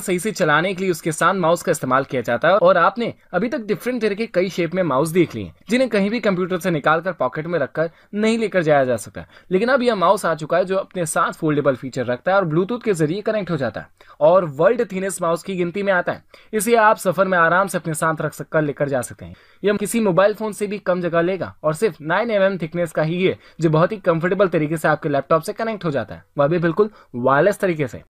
सही से चलाने के लिए उसके साथ माउस का इस्तेमाल किया जाता है और आपने अभी तक डिफरेंट तरह के कई शेप में माउस देख लिए जिन्हें कहीं भी कंप्यूटर से निकाल कर पॉकेट में रखकर नहीं लेकर जाया जा सकता लेकिन अब यह माउस आ चुका है जो अपने साथ फोल्डेबल फीचर रखता है और ब्लूटूथ के जरिए कनेक्ट हो जाता है और वर्ल्ड थीनेस माउस की गिनती में आता है इसे आप सफर में आराम से अपने साथ रख सककर लेकर जा सकते हैं यह किसी मोबाइल फोन से भी कम जगह लेगा और सिर्फ नाइन एम थिकनेस का ही है जो बहुत ही कंफर्टेबल तरीके से आपके लैपटॉप से कनेक्ट हो जाता है वह भी बिल्कुल वायरलेस तरीके से